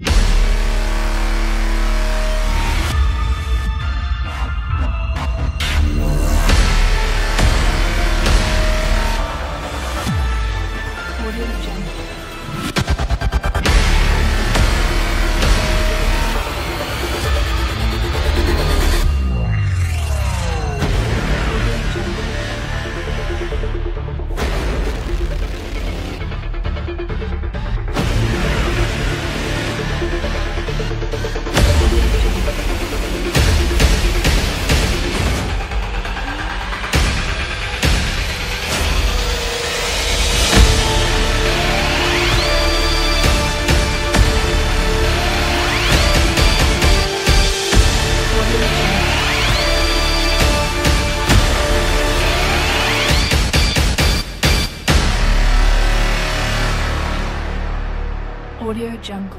you jungle.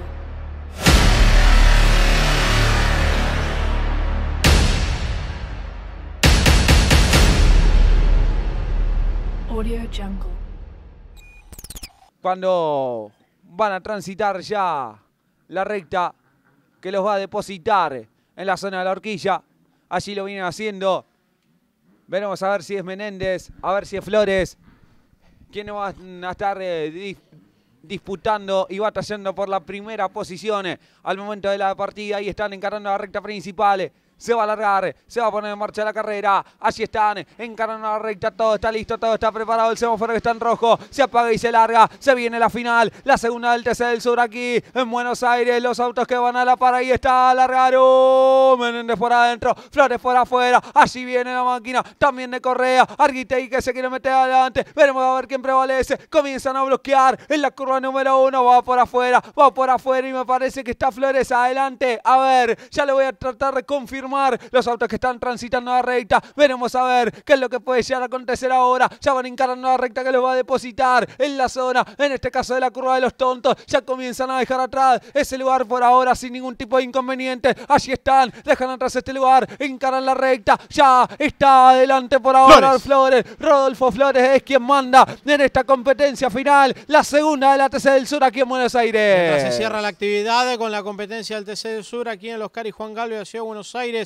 Audio Cuando van a transitar ya la recta que los va a depositar en la zona de la horquilla, allí lo vienen haciendo. Veremos a ver si es Menéndez, a ver si es Flores. ¿Quién va a estar eh, disputando y batallando por la primera posición eh, al momento de la partida y están encarando la recta principal. Eh, se va a alargar, se va a poner en marcha la carrera. Así están, en la recta, todo está listo, todo está preparado. El semáforo está en rojo, se apaga y se larga. Se viene la final, la segunda del TC del Sur aquí en Buenos Aires. Los autos que van a la par, ahí está, alargaron. Menéndez por adentro, Flores por afuera. Así viene la máquina, también de Correa. y que se quiere meter adelante. Veremos a ver quién prevalece. Comienzan a bloquear en la curva número uno. Va por afuera, va por afuera y me parece que está Flores adelante. A ver, ya le voy a tratar de confirmar mar, los autos que están transitando la recta. Veremos a ver qué es lo que puede llegar a acontecer ahora. Ya van encarando la recta que los va a depositar en la zona, en este caso de la curva de los tontos. Ya comienzan a dejar atrás ese lugar por ahora sin ningún tipo de inconveniente. Allí están, dejan atrás este lugar, encaran la recta. Ya está adelante por ahora Flores. Rodolfo Flores es quien manda en esta competencia final, la segunda de la TC del Sur aquí en Buenos Aires. se cierra la actividad con la competencia del TC del Sur aquí en Los Cari Juan Galvez, Ciudad de Buenos Aires.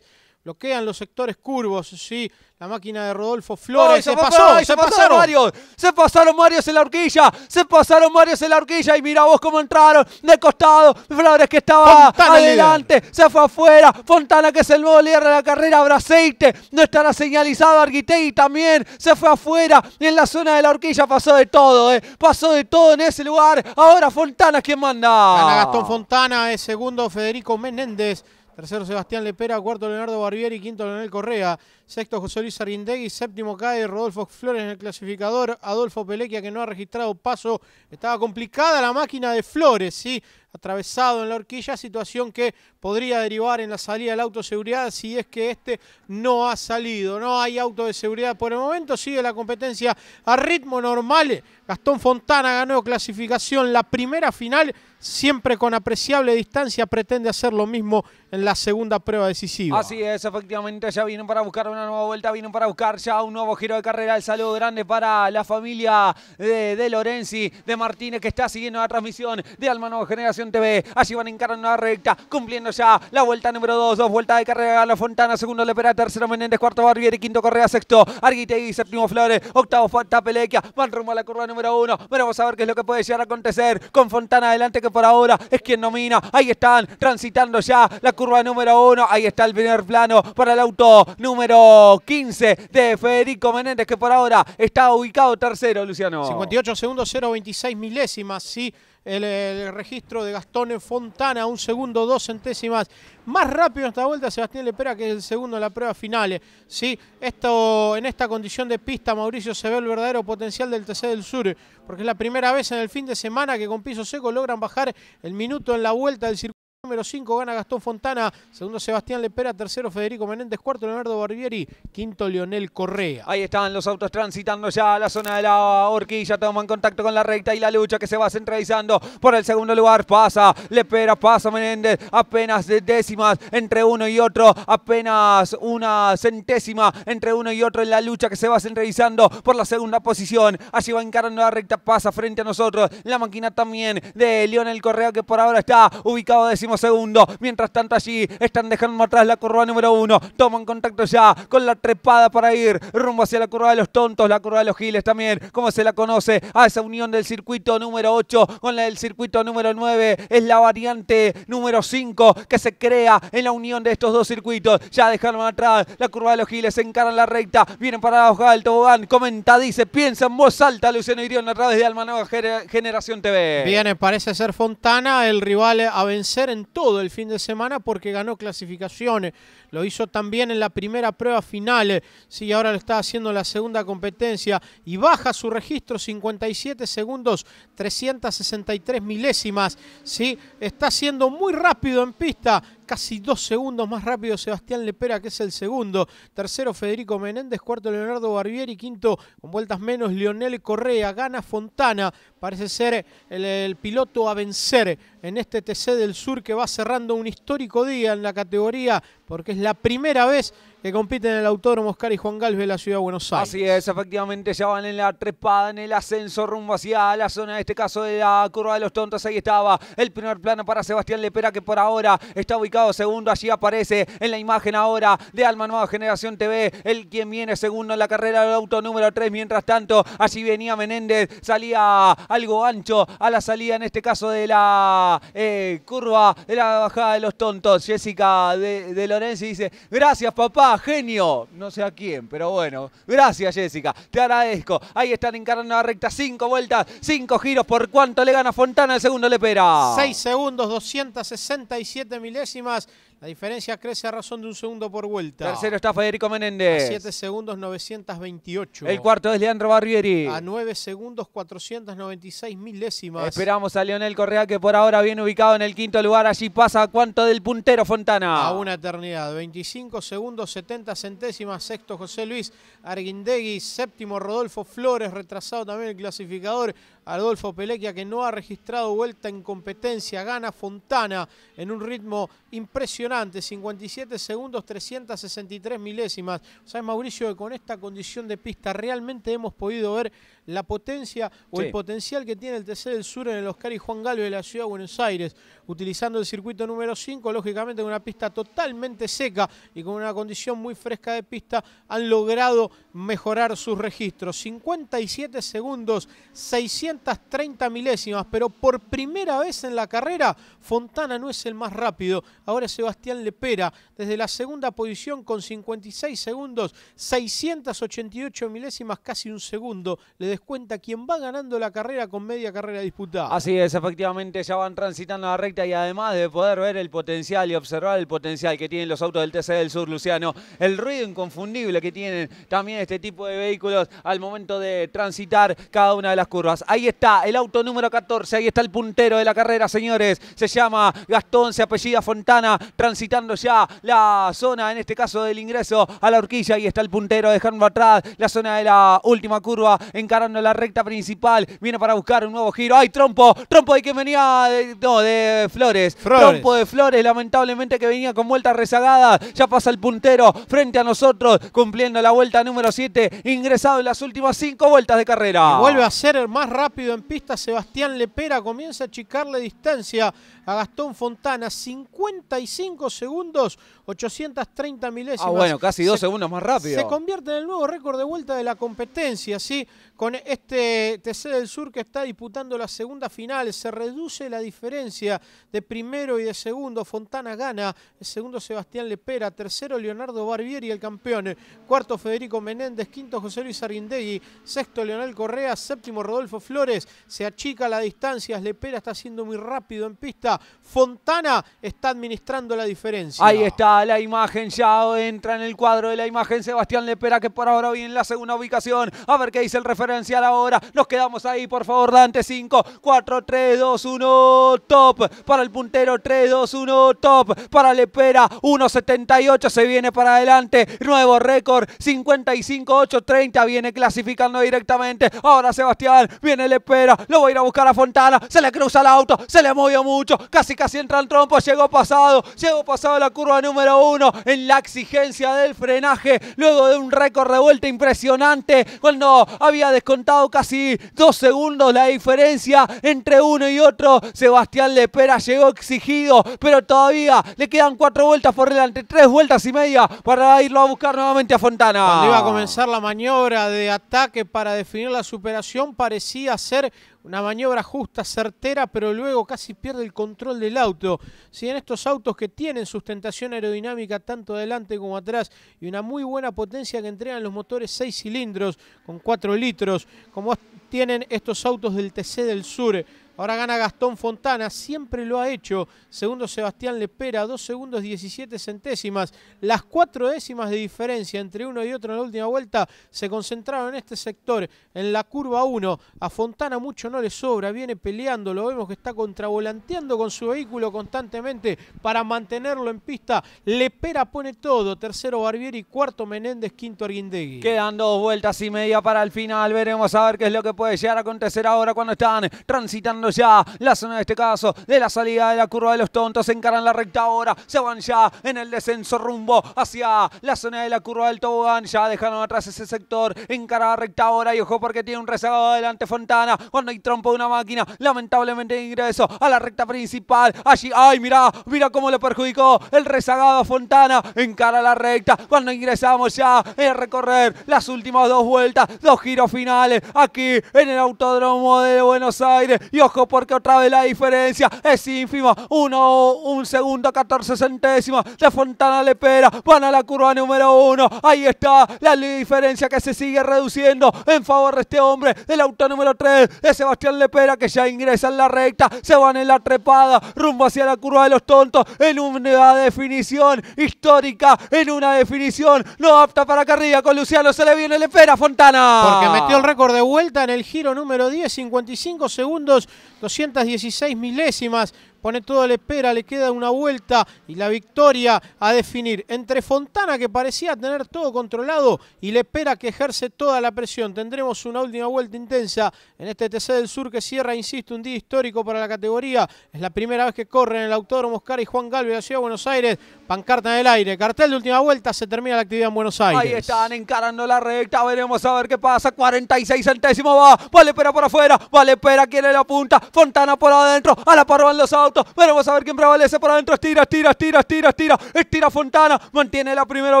Bloquean los sectores curvos, sí, la máquina de Rodolfo Flores. se, pasó, se, pasaron, varios, se pasaron varios en la horquilla, se pasaron varios en la horquilla y mira vos cómo entraron de costado, Flores que estaba adelante, se fue afuera, Fontana que es el nuevo líder de la carrera, Braceite, no estará señalizado, Arguitegui también, se fue afuera y en la zona de la horquilla pasó de todo, eh, pasó de todo en ese lugar, ahora Fontana que quien manda. Gana Gastón Fontana, es segundo Federico Menéndez. Tercero, Sebastián Lepera. Cuarto, Leonardo Barbieri. Quinto, Leonel Correa. Sexto, José Luis Arindegui, Séptimo, cae Rodolfo Flores en el clasificador. Adolfo Pelequia, que no ha registrado paso. Estaba complicada la máquina de Flores, ¿sí? Atravesado en la horquilla, situación que podría derivar en la salida del auto de seguridad si es que este no ha salido. No hay auto de seguridad por el momento. Sigue la competencia a ritmo normal. Gastón Fontana ganó clasificación. La primera final, siempre con apreciable distancia, pretende hacer lo mismo en la segunda prueba decisiva. Así es, efectivamente, ya vienen para buscar una una nueva vuelta, vienen para buscar ya un nuevo giro de carrera. El saludo grande para la familia de, Lorenzi, de Martínez, que está siguiendo la transmisión de Alma Nueva Generación TV. Allí van encarando una recta, cumpliendo ya la vuelta número 2, dos vueltas de carrera. La Fontana, segundo Lepera, tercero Menéndez, cuarto Barbieri, quinto Correa, sexto Arguitegui, séptimo Flores, octavo falta Pelequia. Van rumbo a la curva número uno, 1. Vamos a ver qué es lo que puede llegar a acontecer con Fontana adelante, que por ahora es quien domina. Ahí están, transitando ya la curva número uno, Ahí está el primer plano para el auto número 15 de Federico Menéndez, que por ahora está ubicado tercero, Luciano. 58 segundos, 0,26 milésimas, sí. El, registro de Gastón Fontana, un segundo, dos centésimas. Más rápido en esta vuelta Sebastián Lepera, que es el segundo en la prueba final. ¿sí? Esto, en esta condición de pista, Mauricio, se ve el verdadero potencial del TC del Sur, porque es la primera vez en el fin de semana que con piso seco logran bajar el minuto en la vuelta del circuito número 5 gana Gastón Fontana, segundo Sebastián Lepera, tercero Federico Menéndez, cuarto Leonardo Barbieri, quinto Leonel Correa. Ahí están los autos transitando ya la zona de la horquilla, toman contacto con la recta y la lucha que se va centralizando por el segundo lugar, pasa Lepera, pasa Menéndez, apenas de décimas entre uno y otro, apenas una centésima entre uno y otro en la lucha que se va centralizando por la segunda posición, allí va encarando la recta, pasa frente a nosotros, la máquina también de Leonel Correa que por ahora está ubicado décimo segundo. Mientras tanto allí están dejando atrás la curva número uno. Toman contacto ya con la trepada para ir rumbo hacia la curva de los tontos, la curva de los giles también, como se la conoce, a esa unión del circuito número 8 con la del circuito número 9. Es la variante número 5 que se crea en la unión de estos dos circuitos. Ya dejaron atrás la curva de los giles, se encaran la recta, vienen para la hoja del tobogán. Comenta, dice, piensa en voz alta, Luciano Irión, a través de Almanova Generación TV. viene parece ser Fontana el rival a vencer en todo el fin de semana porque ganó clasificaciones. Lo hizo también en la primera prueba final. Sí, ahora lo está haciendo en la segunda competencia y baja su registro 57 segundos, 363 milésimas. Sí, está siendo muy rápido en pista casi dos segundos más rápido Sebastián Lepera, que es el segundo. Tercero, Federico Menéndez. Cuarto, Leonardo Barbieri. Quinto, con vueltas menos, Lionel Correa. Gana Fontana. Parece ser el, el piloto a vencer en este TC del Sur que va cerrando un histórico día en la categoría porque es la primera vez que compiten el Autódromo Oscar y Juan Galvez de la Ciudad de Buenos Aires. Así es, efectivamente, ya van en la trepada, en el ascenso rumbo hacia la zona, en este caso de la curva de los tontos, ahí estaba el primer plano para Sebastián Lepera, que por ahora está ubicado segundo, allí aparece en la imagen ahora de Alma Nueva Generación TV, el quien viene segundo en la carrera del auto número 3, mientras tanto, allí venía Menéndez, salía algo ancho a la salida, en este caso de la eh, curva de la bajada de los tontos, Jessica de, de y dice, gracias papá, genio. No sé a quién, pero bueno. Gracias Jessica, te agradezco. Ahí están encarando la recta, cinco vueltas, cinco giros. ¿Por cuánto le gana Fontana el segundo le pera Seis segundos, 267 milésimas. La diferencia crece a razón de un segundo por vuelta. Tercero está Federico Menéndez. A 7 segundos 928. El cuarto es Leandro Barrieri. A 9 segundos 496 milésimas. Esperamos a Leonel Correa que por ahora viene ubicado en el quinto lugar. Allí pasa cuánto del puntero Fontana. A una eternidad. 25 segundos 70 centésimas. Sexto José Luis Arguindegui. Séptimo Rodolfo Flores. Retrasado también el clasificador Adolfo Pelequia que no ha registrado vuelta en competencia, gana Fontana en un ritmo impresionante, 57 segundos, 363 milésimas. O Mauricio, que con esta condición de pista realmente hemos podido ver la potencia o el potencial que tiene el TC del Sur en el Oscar y Juan Galvez de la Ciudad de Buenos Aires, utilizando el circuito número 5, lógicamente con una pista totalmente seca y con una condición muy fresca de pista, han logrado mejorar sus registros. 57 segundos, 630 milésimas, pero por primera vez en la carrera, Fontana no es el más rápido. Ahora Sebastián Lepera, desde la segunda posición con 56 segundos, 688 milésimas, casi un segundo, le cuenta quién va ganando la carrera con media carrera disputada. Así es, efectivamente ya van transitando la recta y además de poder ver el potencial y observar el potencial que tienen los autos del TC del Sur, Luciano, el ruido inconfundible que tienen también este tipo de vehículos al momento de transitar cada una de las curvas. Ahí está el auto número 14, ahí está el puntero de la carrera, señores. Se llama Gastón, se apellida Fontana, transitando ya la zona, en este caso del ingreso a la horquilla. Ahí está el puntero, dejando atrás la zona de la última curva, encarando la recta principal. Viene para buscar un nuevo giro. hay trompo! Trompo de que venía. De, no, de Flores. Trompo de Flores, lamentablemente que venía con vuelta rezagada. Ya pasa el puntero frente a nosotros, cumpliendo la vuelta número 7. Ingresado en las últimas cinco vueltas de carrera. vuelve a ser el más rápido en pista. Sebastián Lepera comienza a achicarle distancia a Gastón Fontana, 55 segundos, 830 milésimas. Ah, bueno, casi dos segundos más rápido. Se convierte en el nuevo récord de vuelta de la competencia, ¿sí? Con este TC del Sur que está disputando la segunda final, se reduce la diferencia de primero y de segundo. Fontana gana, segundo Sebastián Lepera, tercero Leonardo Barbieri, el campeón, cuarto Federico Menéndez, quinto José Luis Arindegui. sexto Leonel Correa, séptimo Rodolfo Flores, se achica la distancia, Lepera está siendo muy rápido en pista, Fontana está administrando la diferencia. Ahí está la imagen, ya entra en el cuadro de la imagen Sebastián Lepera que por ahora viene en la segunda ubicación. A ver qué dice el referencial ahora. Nos quedamos ahí, por favor, Dante. 5, 4, 3, 2, 1, top. Para el puntero, 3, 2, 1, top. Para Lepera, 1.78 se viene para adelante. Nuevo récord, 55, 8, 30. Viene clasificando directamente. Ahora Sebastián, viene Lepera, lo va a ir a buscar a Fontana. Se le cruza el auto, se le movió mucho. Casi casi entra el trompo. Llegó pasado. Llegó pasado la curva número uno. En la exigencia del frenaje. Luego de un récord de vuelta impresionante. Cuando había descontado casi dos segundos la diferencia entre uno y otro. Sebastián Lepera llegó exigido. Pero todavía le quedan cuatro vueltas por delante. Tres vueltas y media para irlo a buscar nuevamente a Fontana. Cuando iba a comenzar la maniobra de ataque para definir la superación parecía ser una maniobra justa, certera, pero luego casi pierde el control del auto. Si en estos autos que tienen sustentación aerodinámica tanto adelante como atrás y una muy buena potencia que entregan los motores 6 cilindros con 4 litros, como tienen estos autos del TC del Sur, Ahora gana Gastón Fontana, siempre lo ha hecho. Segundo Sebastián Lepera, dos segundos 17 centésimas. Las cuatro décimas de diferencia entre uno y otro en la última vuelta se concentraron en este sector, en la curva 1. A Fontana mucho no le sobra, viene peleando, lo vemos que está contravolanteando con su vehículo constantemente para mantenerlo en pista. Lepera pone todo, tercero Barbieri, cuarto Menéndez, quinto Arguindegui. Quedan dos vueltas y media para el final, veremos a ver qué es lo que puede llegar a acontecer ahora cuando están transitando ya. La zona de este caso de la salida de la curva de los tontos. Encaran la recta ahora. Se van ya en el descenso rumbo hacia la zona de la curva del tobogán. Ya dejaron atrás ese sector. Encara la recta ahora. Y ojo porque tiene un rezagado delante Fontana. Cuando hay trompo de una máquina. Lamentablemente ingreso a la recta principal. Allí. ¡Ay, mira mira cómo le perjudicó el rezagado Fontana. Encara la recta. Cuando ingresamos ya en recorrer las últimas dos vueltas. Dos giros finales. Aquí en el autódromo de Buenos Aires. Y ojo porque otra vez la diferencia es ínfima. Uno, un segundo, 14 centésimas. De Fontana le pera. Van a la curva número uno. Ahí está la diferencia que se sigue reduciendo en favor de este hombre. El auto número 3 de Sebastián Lepera que ya ingresa en la recta. Se van en la trepada. Rumbo hacia la curva de los tontos. En una definición histórica. En una definición no apta para carrilla. Con Luciano se le viene Lepera Fontana. Porque metió el récord de vuelta en el giro número 10. 55 segundos 216 milésimas pone todo a la espera, le queda una vuelta y la victoria a definir entre Fontana que parecía tener todo controlado y le espera que ejerce toda la presión. Tendremos una última vuelta intensa en este TC del Sur que cierra, insisto, un día histórico para la categoría. Es la primera vez que corren el Autódromo Oscar y Juan Galvez de la Ciudad de Buenos Aires. Pancarta en el aire, cartel de última vuelta, se termina la actividad en Buenos Aires. Ahí están encarando la recta, veremos a ver qué pasa. 46 centésimo va, vale espera por afuera, vale espera, quiere la punta, Fontana por adentro, a la par en los bueno, vamos a ver quién prevalece por adentro. Estira, estira, estira, estira, estira. Estira Fontana. Mantiene la primera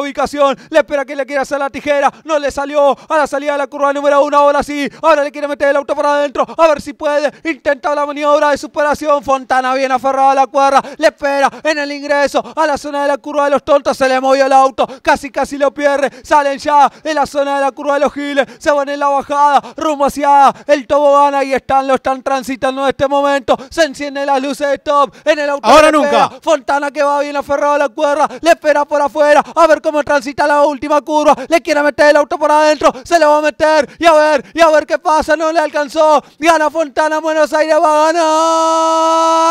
ubicación. Le espera que le quiera hacer la tijera. No le salió. A la salida de la curva número uno. Ahora sí. Ahora le quiere meter el auto para adentro. A ver si puede. Intenta la maniobra de superación. Fontana bien aferrada a la cuerda, Le espera en el ingreso. A la zona de la curva de los tontos. Se le movió el auto. Casi, casi lo pierde. Salen ya en la zona de la curva de los giles. Se van en la bajada. Rumbo hacia el tobogán. Ahí están. Lo están transitando en este momento. Se encienden las luces en el auto. Ahora nunca. Fontana que va bien aferrado a la cuerda. Le espera por afuera. A ver cómo transita la última curva. Le quiere meter el auto por adentro. Se le va a meter. Y a ver, y a ver qué pasa. No le alcanzó. Gana Fontana. Buenos Aires va a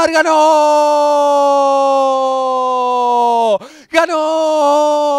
ganar. Ganó. Ganó.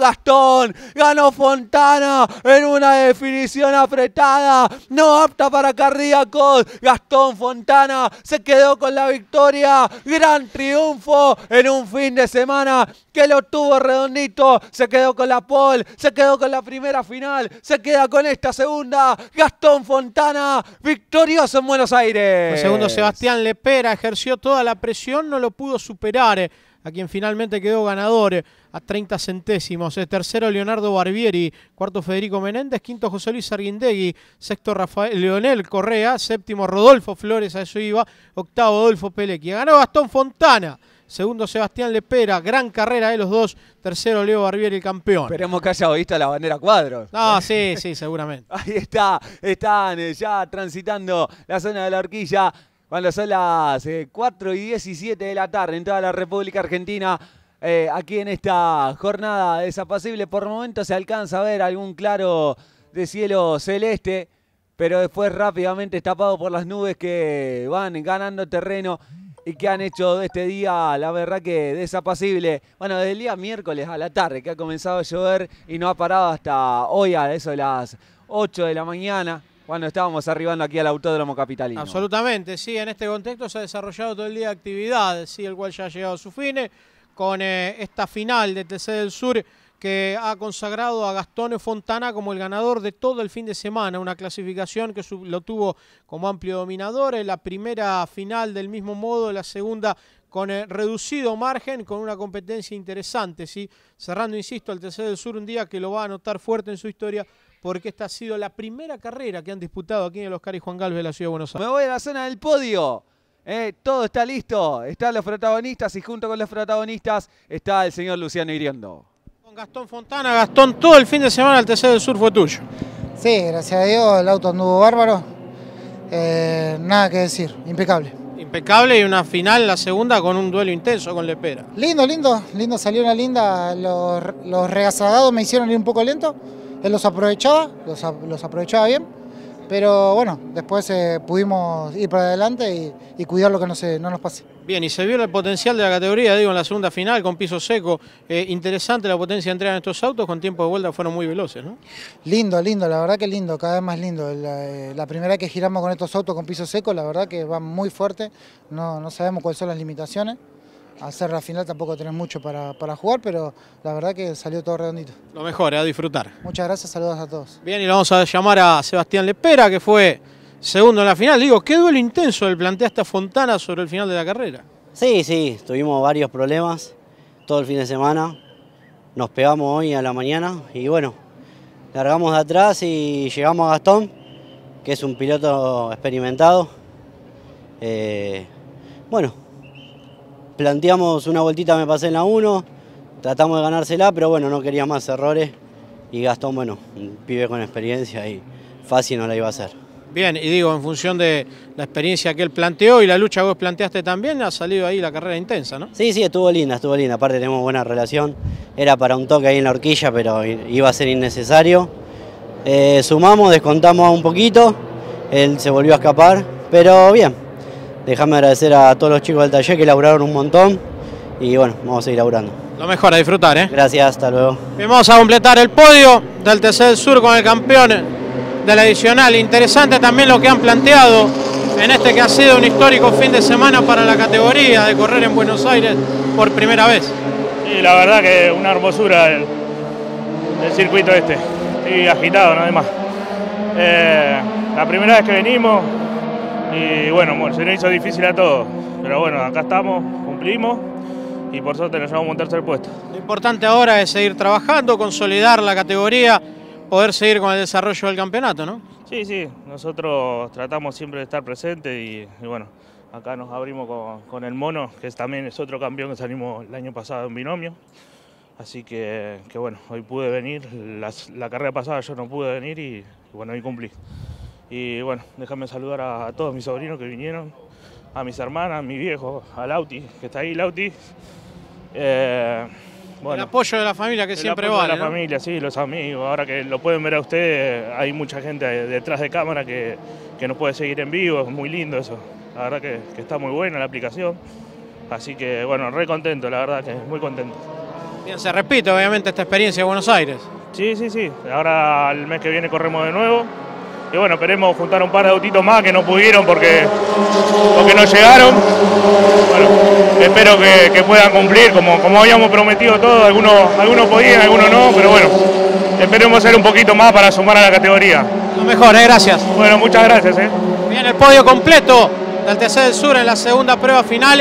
Gastón, ganó Fontana en una definición apretada, no apta para cardíacos. Gastón Fontana se quedó con la victoria, gran triunfo en un fin de semana que lo tuvo redondito, se quedó con la pole, se quedó con la primera final, se queda con esta segunda, Gastón Fontana, victorioso en Buenos Aires. El segundo Sebastián Lepera ejerció toda la presión, no lo pudo superar eh, a quien finalmente quedó ganador. Eh a 30 centésimos. tercero, Leonardo Barbieri. Cuarto, Federico Menéndez. Quinto, José Luis Arguindegui. Sexto, Rafael Leonel Correa. Séptimo, Rodolfo Flores. A eso iba. Octavo, Adolfo Pelequia. Ganó Gastón Fontana. Segundo, Sebastián Lepera. Gran carrera de los dos. Tercero, Leo Barbieri, el campeón. Esperemos que haya visto la bandera cuadro. ah sí, sí, seguramente. Ahí está. Están eh, ya transitando la zona de la horquilla. Cuando son las 4 eh, y 17 de la tarde en toda la República Argentina, eh, aquí en esta jornada desapacible. Por momentos se alcanza a ver algún claro de cielo celeste, pero después rápidamente tapado por las nubes que van ganando terreno y que han hecho de este día, la verdad que desapacible. Bueno, desde el día miércoles a la tarde que ha comenzado a llover y no ha parado hasta hoy a eso de las 8 de la mañana. Cuando estábamos arribando aquí al Autódromo Capitalino. Absolutamente, sí, en este contexto se ha desarrollado todo el día actividad, sí, el cual ya ha llegado a su fin con eh, esta final de TC del Sur que ha consagrado a Gastón Fontana como el ganador de todo el fin de semana, una clasificación que lo tuvo como amplio dominador, la primera final del mismo modo, la segunda con eh, reducido margen, con una competencia interesante, ¿sí? cerrando, insisto, al TC del sur un día que lo va a anotar fuerte en su historia, porque esta ha sido la primera carrera que han disputado aquí en el Oscar y Juan Galvez de la Ciudad de Buenos Aires. Me voy a la zona del podio. Eh, todo está listo. Están los protagonistas y junto con los protagonistas está el señor Luciano Hiriendo. Con Gastón Fontana, Gastón, todo el fin de semana el TC del Sur fue tuyo. Sí, gracias a Dios, el auto anduvo bárbaro. Eh, nada que decir, impecable. Impecable y una final, la segunda, con un duelo intenso con Lepera. Lindo, lindo, lindo, salió una linda. Los, los me hicieron ir un poco lento. Él los aprovechaba, los aprovechaba bien pero bueno, después eh, pudimos ir para adelante y, cuidar lo que no, no nos pase. Bien, y se vio el potencial de la categoría, digo, en la segunda final con piso seco. Eh, interesante la potencia de entrega en estos autos, con tiempo de vuelta fueron muy veloces, ¿no? Lindo, lindo, la verdad que lindo, cada vez más lindo. La, eh, primera vez que giramos con estos autos con piso seco, la verdad que va muy fuerte, no, no sabemos cuáles son las limitaciones hacer la final tampoco tenés mucho para, jugar, pero la verdad que salió todo redondito. Lo mejor, eh, a disfrutar. Muchas gracias, saludos a todos. Bien, y vamos a llamar a Sebastián Lepera, que fue segundo en la final. Digo, qué duelo intenso el planteaste a Fontana sobre el final de la carrera. Sí, sí, tuvimos varios problemas todo el fin de semana. Nos pegamos hoy a la mañana y bueno, largamos de atrás y llegamos a Gastón, que es un piloto experimentado. Eh, bueno, planteamos una vueltita, me pasé en la 1, tratamos de ganársela, pero bueno, no quería más errores y Gastón, bueno, un pibe con experiencia y fácil no la iba a hacer. Bien, y digo, en función de la experiencia que él planteó y la lucha que vos planteaste también, ha salido ahí la carrera intensa, ¿no? Sí, sí, estuvo linda, estuvo linda, aparte tenemos buena relación, era para un toque ahí en la horquilla, pero iba a ser innecesario. Eh, sumamos, descontamos un poquito, él se volvió a escapar, pero bien, Déjame agradecer a todos los chicos del taller que laburaron un montón y bueno, vamos a seguir laburando. Lo mejor, a disfrutar, ¿eh? Gracias, hasta luego. vamos a completar el podio del TC del Sur con el campeón de la adicional. Interesante también lo que han planteado en este que ha sido un histórico fin de semana para la categoría de correr en Buenos Aires por primera vez. Sí, la verdad que una hermosura el, circuito este. Y agitado, nada más. Eh, la primera vez que venimos, y bueno, se nos hizo difícil a todos, pero bueno, acá estamos, cumplimos y por suerte nos llevamos un tercer puesto. Lo importante ahora es seguir trabajando, consolidar la categoría, poder seguir con el desarrollo del campeonato, ¿no? Sí, sí, nosotros tratamos siempre de estar presentes y, bueno, acá nos abrimos con, el Mono, que también es otro campeón que salimos el año pasado en binomio. Así que, bueno, hoy pude venir, la carrera pasada yo no pude venir y, y bueno, hoy cumplí. Y bueno, déjame saludar a, todos mis sobrinos que vinieron, a mis hermanas, a mi viejo, a Lauti, que está ahí, Lauti. Eh, el apoyo de la familia que siempre vale. la familia, sí, los amigos. Ahora que lo pueden ver a ustedes, hay mucha gente detrás de cámara que, que nos puede seguir en vivo, es muy lindo eso. La verdad que, que está muy buena la aplicación. Así que bueno, re contento, la verdad que muy contento. Bien, se repite obviamente esta experiencia de Buenos Aires. Sí, sí, sí. Ahora el mes que viene corremos de nuevo y bueno, esperemos juntar un par de autitos más que no pudieron porque, porque no llegaron. Bueno, espero que, puedan cumplir, como, como habíamos prometido todos, algunos, algunos podían, algunos no, pero bueno, esperemos hacer un poquito más para sumar a la categoría. Lo mejor, ¿eh? gracias. Bueno, muchas gracias. ¿eh? Bien, el podio completo del TC del Sur en la segunda prueba final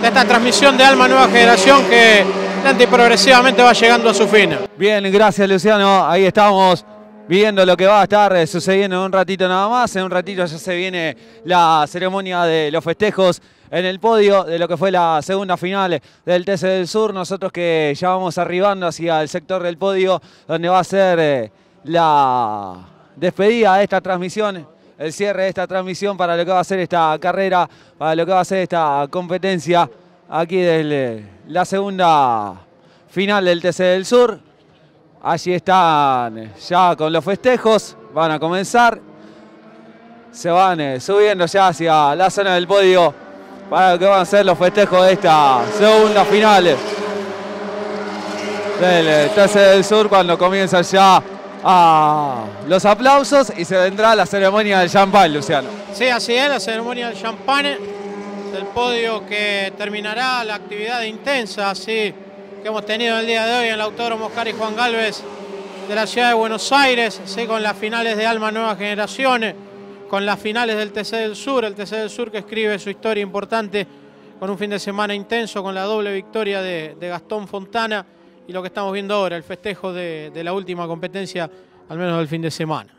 de esta transmisión de Alma Nueva Generación que lenta y progresivamente va llegando a su fin. Bien, gracias Luciano, ahí estamos viendo lo que va a estar eh, sucediendo en un ratito nada más. En un ratito ya se viene la ceremonia de los festejos en el podio de lo que fue la segunda final del TC del Sur. Nosotros que ya vamos arribando hacia el sector del podio donde va a ser eh, la despedida de esta transmisión el cierre de esta transmisión para lo que va a ser esta carrera, para lo que va a ser esta competencia aquí desde eh, la segunda final del TC del Sur. Allí están ya con los festejos, van a comenzar. Se van eh, subiendo ya hacia la zona del podio para lo que van a ser los festejos de esta segunda final del eh, TC del Sur cuando comienzan ya a los aplausos y se vendrá la ceremonia del champán, Luciano. Sí, así es, la ceremonia del champán, el podio que terminará la actividad intensa, así que hemos tenido el día de hoy en el Autódromo Oscar y Juan Galvez de la ciudad de Buenos Aires, con las finales de Alma Nueva Generación, con las finales del TC del Sur, el TC del Sur que escribe su historia importante con un fin de semana intenso, con la doble victoria de, Gastón Fontana y lo que estamos viendo ahora, el festejo de la última competencia, al menos del fin de semana.